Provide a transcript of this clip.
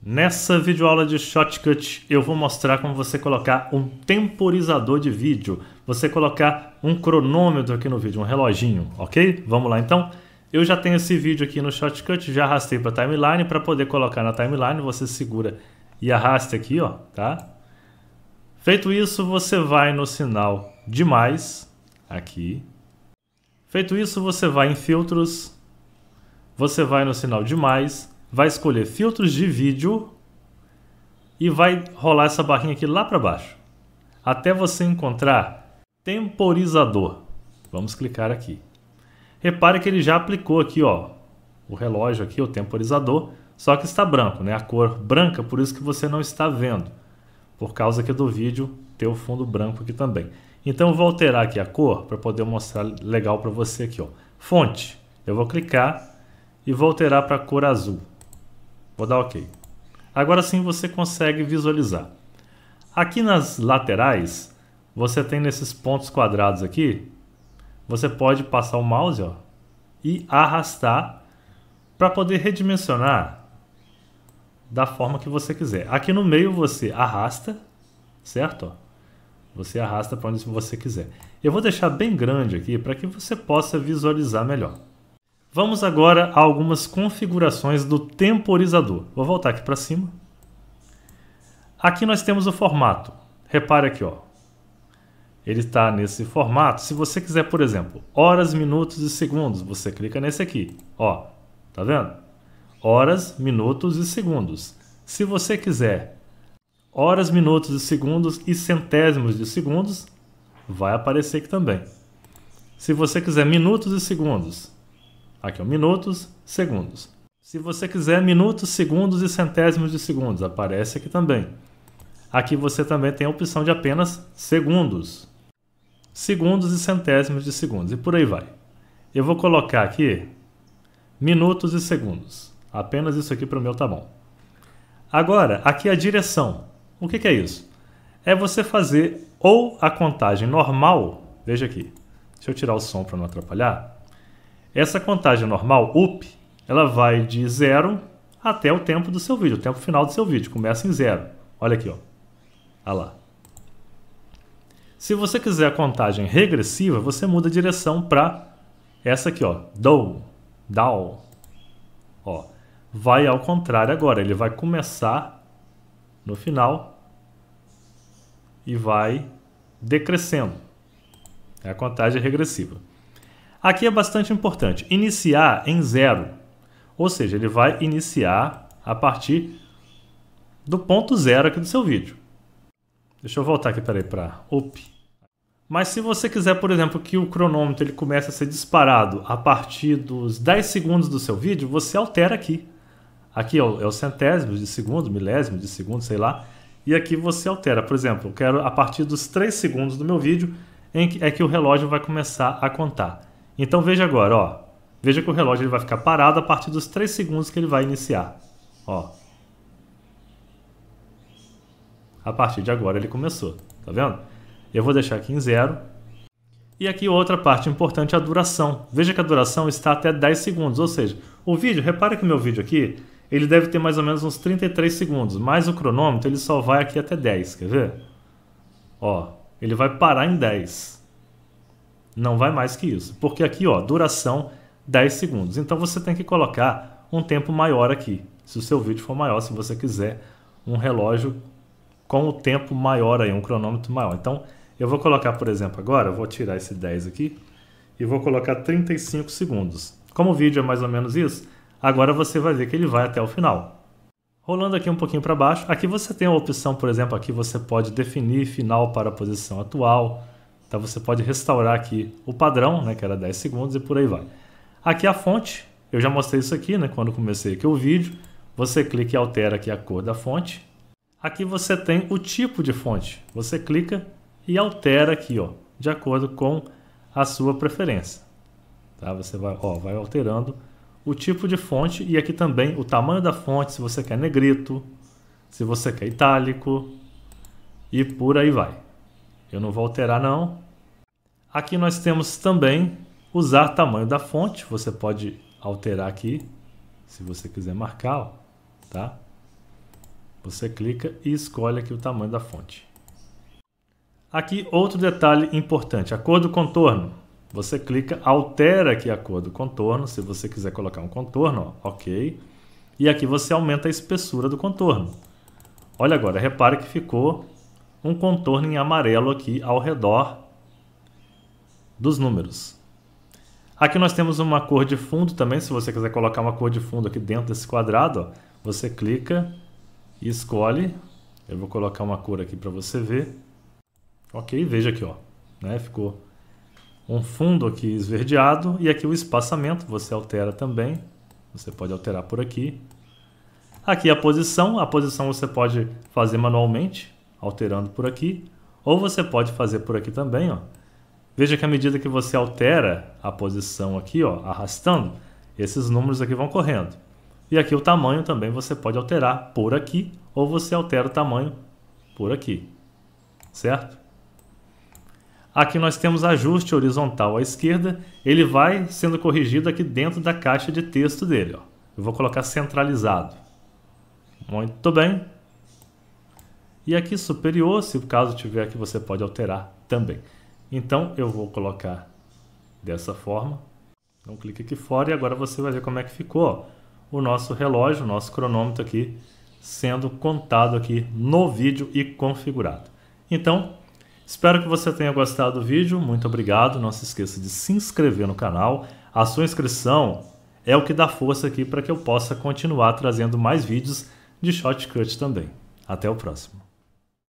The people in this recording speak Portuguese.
Nessa videoaula de Shotcut eu vou mostrar como você colocar um temporizador de vídeo, você colocar um cronômetro aqui no vídeo, um reloginho, ok? Vamos lá então? Eu já tenho esse vídeo aqui no Shotcut, já arrastei para a timeline, para poder colocar na timeline você segura e arrasta aqui, ó, tá? Feito isso, você vai no sinal de mais, aqui. Feito isso, você vai em filtros, você vai no sinal de mais, vai escolher filtros de vídeo e vai rolar essa barrinha aqui lá para baixo, até você encontrar temporizador. Vamos clicar aqui. Repare que ele já aplicou aqui, ó, o relógio aqui, o temporizador, só que está branco, né? A cor branca, por isso que você não está vendo, por causa aqui do vídeo ter o fundo branco aqui também. Então eu vou alterar aqui a cor para poder mostrar legal para você aqui, ó. Fonte. Eu vou clicar e vou alterar para cor azul. Vou dar OK. Agora sim você consegue visualizar. Aqui nas laterais, você tem nesses pontos quadrados aqui, você pode passar o mouse ó, e arrastar para poder redimensionar da forma que você quiser. Aqui no meio você arrasta, certo? Você arrasta para onde você quiser. Eu vou deixar bem grande aqui para que você possa visualizar melhor. Vamos agora a algumas configurações do temporizador. Vou voltar aqui para cima. Aqui nós temos o formato. Repare aqui, ó. Ele está nesse formato. Se você quiser, por exemplo, horas, minutos e segundos, você clica nesse aqui, ó. Tá vendo? Horas, minutos e segundos. Se você quiser horas, minutos e segundos e centésimos de segundos, vai aparecer aqui também. Se você quiser minutos e segundos, Aqui, é o minutos, segundos. Se você quiser minutos, segundos e centésimos de segundos, aparece aqui também. Aqui você também tem a opção de apenas segundos. Segundos e centésimos de segundos, e por aí vai. Eu vou colocar aqui minutos e segundos. Apenas isso aqui para o meu tá bom. Agora, aqui a direção. O que, que é isso? É você fazer ou a contagem normal, veja aqui, deixa eu tirar o som para não atrapalhar, essa contagem normal, up, ela vai de zero até o tempo do seu vídeo, o tempo final do seu vídeo. Começa em zero. Olha aqui, ó. Olha lá. Se você quiser a contagem regressiva, você muda a direção para essa aqui, ó. Down. Down. Ó. Vai ao contrário agora. Ele vai começar no final e vai decrescendo. É a contagem regressiva. Aqui é bastante importante, iniciar em zero. Ou seja, ele vai iniciar a partir do ponto zero aqui do seu vídeo. Deixa eu voltar aqui para op. Mas se você quiser, por exemplo, que o cronômetro ele comece a ser disparado a partir dos 10 segundos do seu vídeo, você altera aqui. Aqui é o, é o centésimo de segundo, milésimo de segundo, sei lá. E aqui você altera. Por exemplo, eu quero a partir dos 3 segundos do meu vídeo em que, é que o relógio vai começar a contar. Então veja agora, ó. Veja que o relógio ele vai ficar parado a partir dos 3 segundos que ele vai iniciar. Ó. A partir de agora ele começou, tá vendo? Eu vou deixar aqui em zero. E aqui outra parte importante é a duração. Veja que a duração está até 10 segundos, ou seja, o vídeo, repara que o meu vídeo aqui, ele deve ter mais ou menos uns 33 segundos, mas o cronômetro ele só vai aqui até 10, quer ver? Ó, ele vai parar em 10. Não vai mais que isso, porque aqui, ó, duração 10 segundos. Então você tem que colocar um tempo maior aqui. Se o seu vídeo for maior, se você quiser um relógio com o um tempo maior aí, um cronômetro maior. Então eu vou colocar, por exemplo, agora, vou tirar esse 10 aqui e vou colocar 35 segundos. Como o vídeo é mais ou menos isso, agora você vai ver que ele vai até o final. Rolando aqui um pouquinho para baixo, aqui você tem a opção, por exemplo, aqui você pode definir final para a posição atual, então você pode restaurar aqui o padrão, né, que era 10 segundos e por aí vai. Aqui a fonte, eu já mostrei isso aqui, né, quando comecei aqui o vídeo. Você clica e altera aqui a cor da fonte. Aqui você tem o tipo de fonte. Você clica e altera aqui, ó, de acordo com a sua preferência. Tá? Você vai, ó, vai alterando o tipo de fonte e aqui também o tamanho da fonte, se você quer negrito, se você quer itálico e por aí vai. Eu não vou alterar não. Aqui nós temos também usar tamanho da fonte. Você pode alterar aqui, se você quiser marcar, ó, tá? Você clica e escolhe aqui o tamanho da fonte. Aqui outro detalhe importante, a cor do contorno. Você clica, altera aqui a cor do contorno, se você quiser colocar um contorno, ó, ok. E aqui você aumenta a espessura do contorno. Olha agora, repare que ficou um contorno em amarelo aqui ao redor dos números. Aqui nós temos uma cor de fundo também, se você quiser colocar uma cor de fundo aqui dentro desse quadrado, ó, você clica e escolhe. Eu vou colocar uma cor aqui para você ver. Ok, veja aqui, ó, né? ficou um fundo aqui esverdeado e aqui o espaçamento você altera também. Você pode alterar por aqui. Aqui a posição, a posição você pode fazer manualmente, alterando por aqui, ou você pode fazer por aqui também, ó. Veja que à medida que você altera a posição aqui, ó, arrastando, esses números aqui vão correndo. E aqui o tamanho também você pode alterar por aqui, ou você altera o tamanho por aqui, certo? Aqui nós temos ajuste horizontal à esquerda, ele vai sendo corrigido aqui dentro da caixa de texto dele. Ó. Eu vou colocar centralizado. Muito bem, e aqui superior, se o caso tiver que você pode alterar também. Então eu vou colocar dessa forma. Então clique aqui fora e agora você vai ver como é que ficou o nosso relógio, o nosso cronômetro aqui sendo contado aqui no vídeo e configurado. Então, espero que você tenha gostado do vídeo. Muito obrigado. Não se esqueça de se inscrever no canal. A sua inscrição é o que dá força aqui para que eu possa continuar trazendo mais vídeos de shortcut também. Até o próximo.